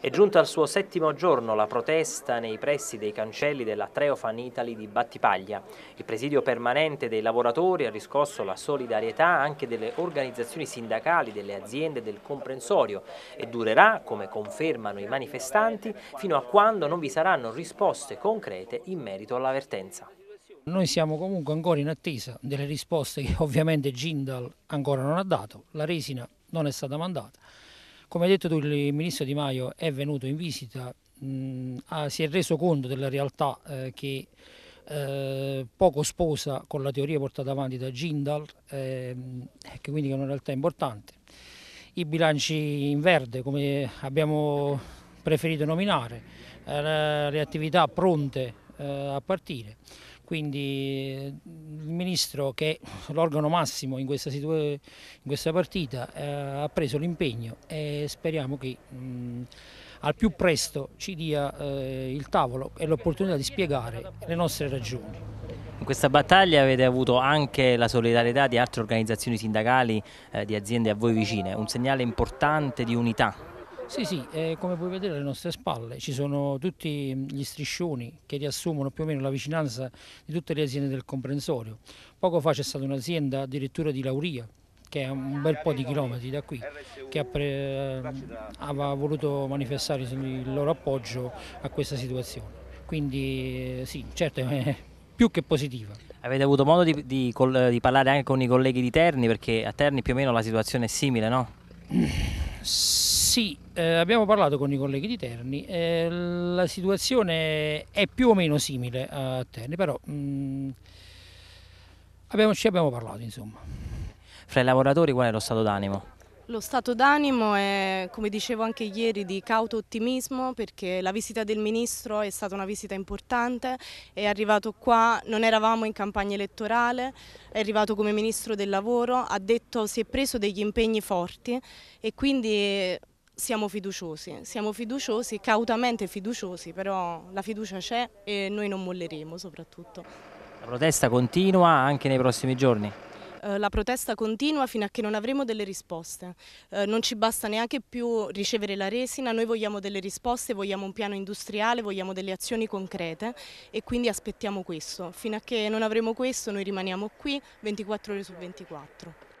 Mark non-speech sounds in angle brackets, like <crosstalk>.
È giunta al suo settimo giorno la protesta nei pressi dei cancelli della Treofan Italy di Battipaglia. Il presidio permanente dei lavoratori ha riscosso la solidarietà anche delle organizzazioni sindacali, delle aziende e del comprensorio e durerà, come confermano i manifestanti, fino a quando non vi saranno risposte concrete in merito all'avvertenza. Noi siamo comunque ancora in attesa delle risposte che ovviamente Gindal ancora non ha dato, la resina non è stata mandata. Come hai detto tu, il ministro Di Maio è venuto in visita, mh, ha, si è reso conto della realtà eh, che eh, poco sposa con la teoria portata avanti da Jindal, eh, che quindi è una realtà importante. I bilanci in verde, come abbiamo preferito nominare, eh, le attività pronte eh, a partire. Quindi il Ministro, che è l'organo massimo in questa, in questa partita, eh, ha preso l'impegno e speriamo che mh, al più presto ci dia eh, il tavolo e l'opportunità di spiegare le nostre ragioni. In questa battaglia avete avuto anche la solidarietà di altre organizzazioni sindacali, eh, di aziende a voi vicine, un segnale importante di unità sì, sì, eh, come puoi vedere alle nostre spalle ci sono tutti gli striscioni che riassumono più o meno la vicinanza di tutte le aziende del comprensorio. Poco fa c'è stata un'azienda addirittura di Lauria, che è un bel po' di chilometri da qui, che ha pre... aveva voluto manifestare il loro appoggio a questa situazione. Quindi sì, certo è più che positiva. Avete avuto modo di, di, di parlare anche con i colleghi di Terni, perché a Terni più o meno la situazione è simile, no? Sì <clears throat> Sì, eh, abbiamo parlato con i colleghi di Terni, eh, la situazione è più o meno simile a Terni, però mh, mm, abbiamo, ci abbiamo parlato insomma. Fra i lavoratori qual è lo stato d'animo? Lo stato d'animo è, come dicevo anche ieri, di cauto ottimismo perché la visita del Ministro è stata una visita importante, è arrivato qua, non eravamo in campagna elettorale, è arrivato come Ministro del Lavoro, ha detto si è preso degli impegni forti e quindi siamo fiduciosi, siamo fiduciosi, cautamente fiduciosi, però la fiducia c'è e noi non molleremo soprattutto. La protesta continua anche nei prossimi giorni? Eh, la protesta continua fino a che non avremo delle risposte. Eh, non ci basta neanche più ricevere la resina, noi vogliamo delle risposte, vogliamo un piano industriale, vogliamo delle azioni concrete e quindi aspettiamo questo. Fino a che non avremo questo noi rimaniamo qui 24 ore su 24.